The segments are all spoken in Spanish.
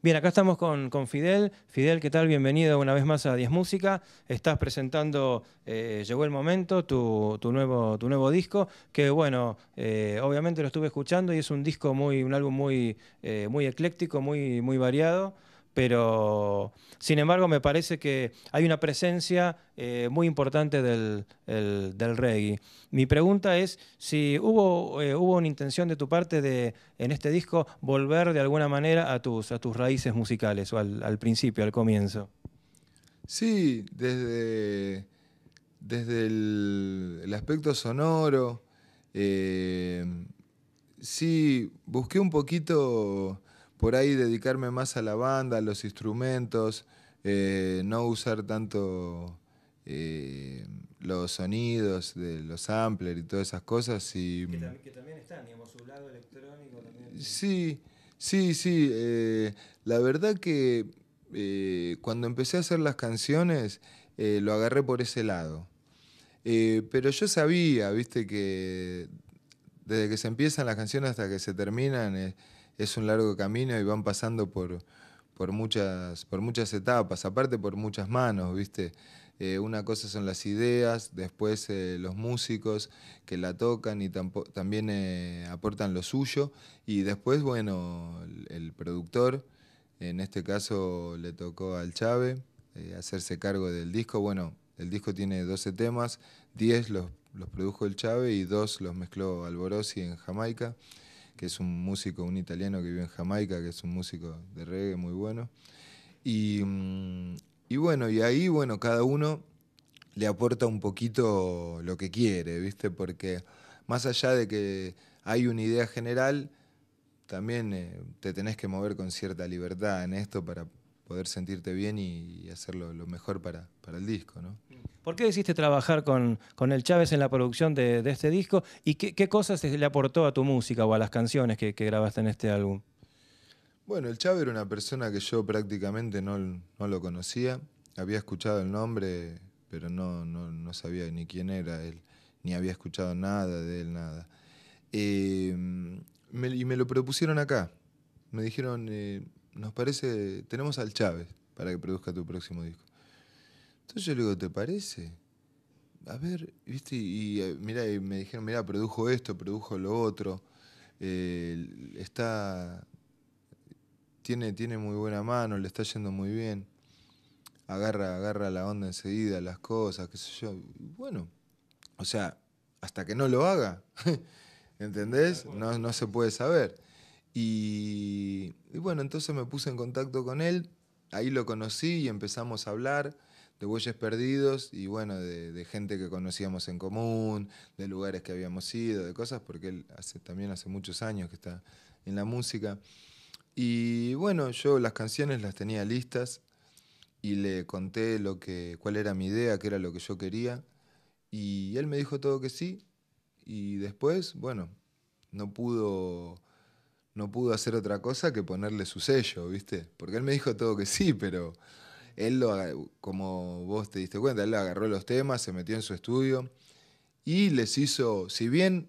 Bien, acá estamos con, con, Fidel. Fidel, ¿qué tal? Bienvenido una vez más a Diez Música. Estás presentando eh, Llegó el Momento, tu, nuevo, tu nuevo disco, que bueno, eh, obviamente lo estuve escuchando y es un disco muy, un álbum muy, eh, muy ecléctico, muy, muy variado pero sin embargo me parece que hay una presencia eh, muy importante del, reggae. Mi pregunta es si hubo, eh, hubo una intención de tu parte de, en este disco, volver de alguna manera a tus, a tus raíces musicales, o al, principio, al comienzo. Sí, desde, desde el, aspecto sonoro, eh, sí, busqué un poquito por ahí dedicarme más a la banda, a los instrumentos, eh, no usar tanto eh, los sonidos de los samplers y todas esas cosas. que, también están, digamos, su lado electrónico también. Sí, sí, sí. Eh, la verdad que cuando empecé a hacer las canciones lo agarré por ese lado. pero yo sabía, viste, que desde que se empiezan las canciones hasta que se terminan es un largo camino y van pasando por, muchas, por muchas etapas, aparte por muchas manos, ¿viste? Eh, una cosa son las ideas, después eh, los músicos que la tocan y también eh, aportan lo suyo, y después, bueno, el, productor, en este caso le tocó al Chave hacerse cargo del disco. Bueno, el disco tiene 12 temas, 10 los, produjo el Chave y 2 los mezcló Alborosi en Jamaica que es un músico, un italiano que vive en Jamaica, que es un músico de reggae muy bueno. Mm, y, bueno, y ahí, bueno, cada uno le aporta un poquito lo que quiere, ¿viste? Porque más allá de que hay una idea general, también eh, te tenés que mover con cierta libertad en esto para poder sentirte bien y, hacer hacerlo lo mejor para, para el disco. ¿no? ¿Por qué decidiste trabajar con, el Chávez en la producción de, este disco y qué, cosas le aportó a tu música o a las canciones que, grabaste en este álbum? Bueno, el Chávez era una persona que yo prácticamente no, lo conocía. Había escuchado el nombre, pero no, no, sabía ni quién era él, ni había escuchado nada de él, nada. Eh, y me lo propusieron acá. Me dijeron, eh, nos parece, tenemos al Chávez para que produzca tu próximo disco. Entonces yo le digo, ¿te parece? A ver, viste, y, eh, mira, me dijeron, mira, produjo esto, produjo lo otro, eh, está, tiene, tiene muy buena mano, le está yendo muy bien, agarra, agarra la onda enseguida, las cosas, qué sé yo. bueno, o sea, hasta que no lo haga, ¿entendés? No, no se puede saber. Y bueno, entonces me puse en contacto con él, ahí lo conocí y empezamos a hablar de bueyes perdidos y bueno, de, gente que conocíamos en común, de lugares que habíamos ido, de cosas, porque él también hace muchos años que está en la música. Y bueno, yo las canciones las tenía listas y le conté lo que, cuál era mi idea, qué era lo que yo quería. Y él me dijo todo que sí. Y después, bueno, no pudo no pudo hacer otra cosa que ponerle su sello, ¿viste? Porque él me dijo todo que sí, pero él lo, como vos te diste cuenta, él agarró los temas, se metió en su estudio y les hizo, si bien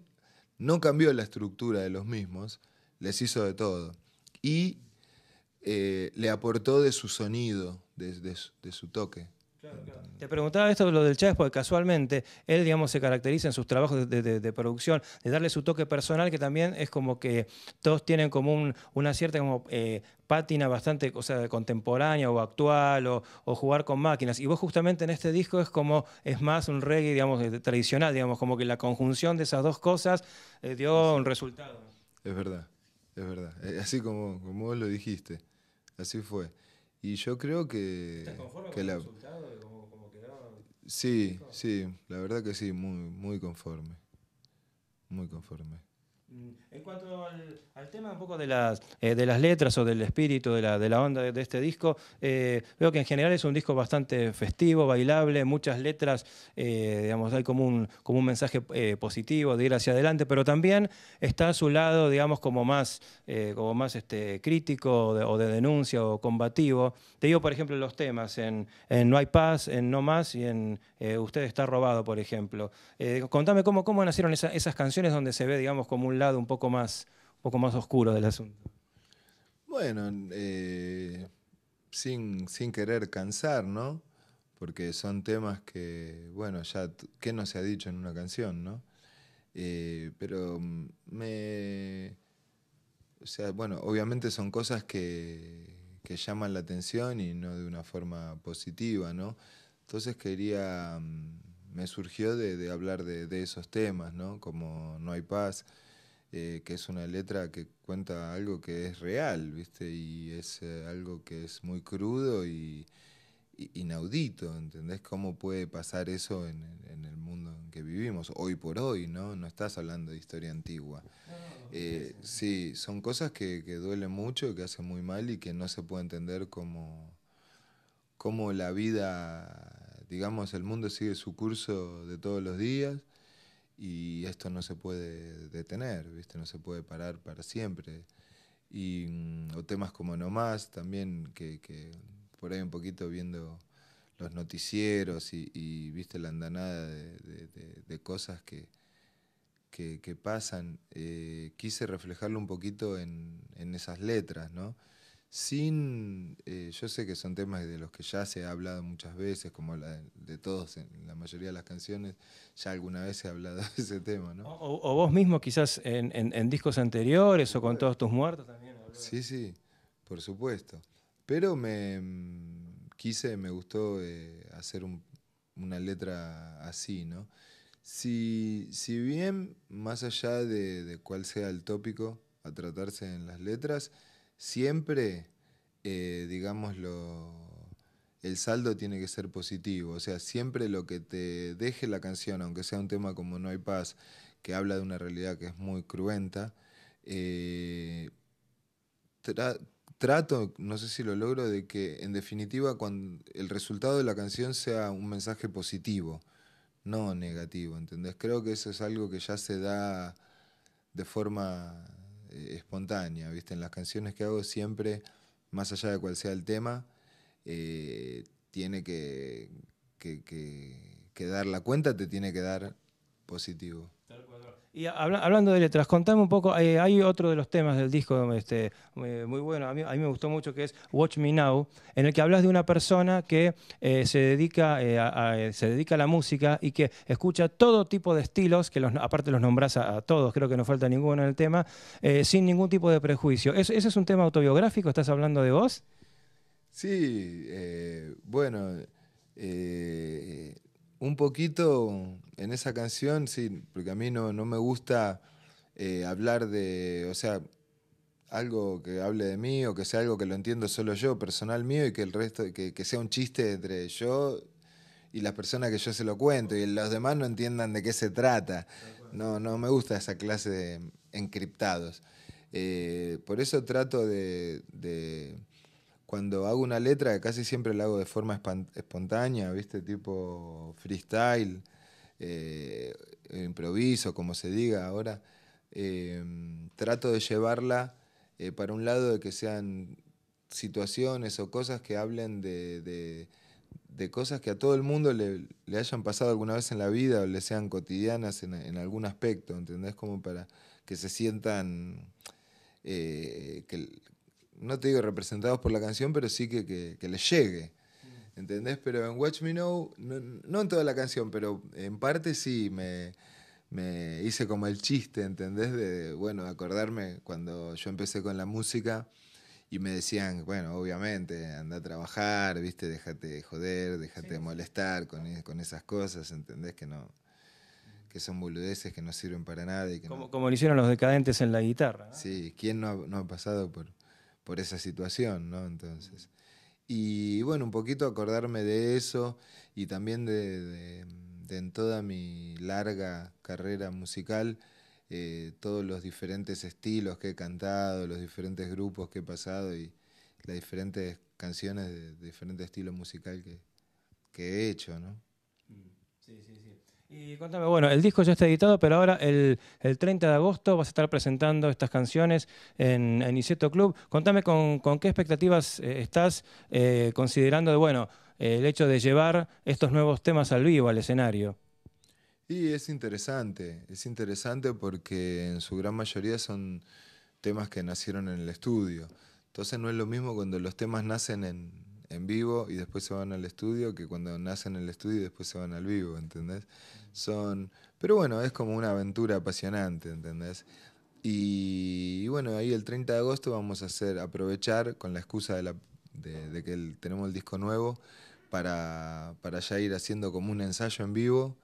no cambió la estructura de los mismos, les hizo de todo. Y eh, le aportó de su sonido, de su toque. Te preguntaba esto de lo del Chávez porque casualmente él, digamos, se caracteriza en sus trabajos de, producción de darle su toque personal que también es como que todos tienen como una cierta como, eh, pátina bastante contemporánea o actual o, jugar con máquinas. Y vos justamente en este disco es como, es más un reggae, digamos, tradicional, digamos, como que la conjunción de esas dos cosas eh, dio un resultado. Es verdad, es verdad. Eh, así como, como vos lo dijiste, así fue. Y yo creo que. ¿Estás conforme que con el resultado de cómo, cómo Sí, sí, la verdad que sí, muy, muy conforme. Muy conforme. Mm, en cuanto al, tema un poco de las, eh, de las letras o del espíritu de la, de la onda de, este disco, eh, veo que en general es un disco bastante festivo, bailable, muchas letras, eh, digamos, hay como un, como un mensaje positivo de ir hacia adelante, pero también está a su lado, digamos, como más, como más este, crítico o de, denuncia o combativo. Te digo, por ejemplo, los temas en, No hay paz, en No más y en Usted está robado, por ejemplo. contame cómo, cómo nacieron esas canciones donde se ve, digamos, como un lado un poco más, un poco más oscuro del asunto. Bueno, eh, sin, querer cansar, Porque son temas que, bueno, ya, ¿qué no se ha dicho en una canción, ¿no? Eh, pero mm, me... O sea, bueno, obviamente son cosas que, llaman la atención y no de una forma positiva, ¿no? Entonces quería, mm, me surgió de, hablar de, de, esos temas, ¿no? Como No hay paz, eh, que es una letra que cuenta algo que es real, ¿viste? Y es eh, algo que es muy crudo y, inaudito, ¿entendés? ¿Cómo puede pasar eso en, el mundo en que vivimos, hoy por hoy, ¿no? No estás hablando de historia antigua. Ah, eh, sí, son cosas que, que duelen mucho, que hacen muy mal y que no se puede entender como, como la vida, digamos, el mundo sigue su curso de todos los días y esto no se puede detener, ¿viste? no se puede parar para siempre. Y, mm, o temas como Nomás, también, que, por ahí un poquito viendo los noticieros y, viste la andanada de, cosas que, que, pasan, eh, quise reflejarlo un poquito en, en esas letras, ¿no? sin, eh, yo sé que son temas de los que ya se ha hablado muchas veces, como de todos, en la mayoría de las canciones, ya alguna vez se ha hablado de ese tema, ¿no? O, vos mismo quizás en, discos anteriores o con todos tus muertos también. Sí, sí, por supuesto. Pero me mm, quise, me gustó eh, hacer una letra así, ¿no? Si, bien, más allá de, de cuál sea el tópico a tratarse en las letras, siempre, eh, digamos, digámoslo, el saldo tiene que ser positivo. O sea, siempre lo que te deje la canción, aunque sea un tema como No hay paz, que habla de una realidad que es muy cruenta, eh, trato, no sé si lo logro, de que en definitiva cuando el resultado de la canción sea un mensaje positivo, no negativo, ¿entendés? Creo que eso es algo que ya se da de forma eh, espontánea, ¿viste? En las canciones que hago siempre, más allá de cual sea el tema, eh, tiene que, dar la cuenta, te tiene que dar positivo. Y hablando de letras, contame un poco, eh, hay otro de los temas del disco este, muy, bueno, a mí, me gustó mucho, que es Watch Me Now, en el que hablas de una persona que eh, se, dedica, eh, a, se dedica a la música y que escucha todo tipo de estilos, que aparte los nombras a, todos, creo que no falta ninguno en el tema, sin ningún tipo de prejuicio. ¿Ese es un tema autobiográfico? ¿Estás hablando de vos? Sí, bueno... Eh, un poquito en esa canción, sí, porque a mí no, me gusta eh, hablar de, o sea, algo que hable de mí o que sea algo que lo entiendo solo yo, personal mío, y que el resto, que, sea un chiste entre yo y las personas que yo se lo cuento y los demás no entiendan de qué se trata. No, no me gusta esa clase de encriptados. Eh, por eso trato de, cuando hago una letra, casi siempre la hago de forma espontánea, ¿viste? Tipo freestyle, eh, improviso, como se diga ahora, em, trato de llevarla eh, para un lado de que sean situaciones o cosas que hablen de, cosas que a todo el mundo le, hayan pasado alguna vez en la vida o le sean cotidianas en, algún aspecto, ¿entendés? Como para que se sientan, eh, que, no te digo representados por la canción, pero sí que, que, les llegue. ¿Entendés? Pero en Watch Me know no, en toda la canción, pero en parte sí me, me hice como el chiste, ¿entendés? De, bueno, acordarme cuando yo empecé con la música y me decían, bueno, obviamente, anda a trabajar, viste, déjate joder, déjate molestar con, e, con, esas cosas, ¿entendés? Que no que son boludeces que no sirven para nada. Y como, como, lo hicieron los decadentes en la guitarra. ¿no? Sí, ¿quién no no ha pasado por, por esa situación, ¿no? Entonces. Y bueno, un poquito acordarme de eso y también de, en toda mi larga carrera musical, eh, todos los diferentes estilos que he cantado, los diferentes grupos que he pasado y las diferentes canciones de, diferentes diferente estilo musical que, que he hecho, ¿no? Mm. Sí, sí, sí. Y contame, bueno, el disco ya está editado, pero ahora el, 30 de agosto vas a estar presentando estas canciones en, en Iseto Club. Contame con, qué expectativas eh, estás eh, considerando de, bueno, el hecho de llevar estos nuevos temas al vivo, al escenario. Y es interesante, es interesante porque en su gran mayoría son temas que nacieron en el estudio. Entonces no es lo mismo cuando los temas nacen en, en vivo y después se van al estudio que cuando nacen en el estudio y después se van al vivo, ¿entendés? Son, pero bueno, es como una aventura apasionante, ¿entendés? Y, bueno, ahí el 30 de agosto vamos a hacer, aprovechar con la excusa de, la, de, que tenemos el disco nuevo para, ya ir haciendo como un ensayo en vivo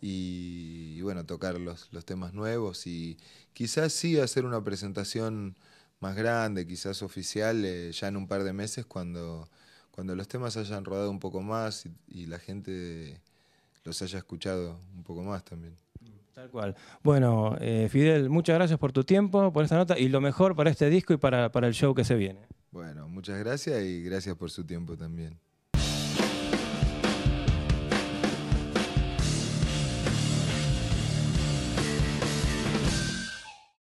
y, bueno, tocar los, temas nuevos y quizás sí hacer una presentación más grande, quizás oficial, eh, ya en un par de meses cuando cuando los temas hayan rodado un poco más y, la gente los haya escuchado un poco más también. Tal cual. Bueno, eh, Fidel, muchas gracias por tu tiempo, por esta nota y lo mejor para este disco y para el show que se viene. Bueno, muchas gracias y gracias por su tiempo también.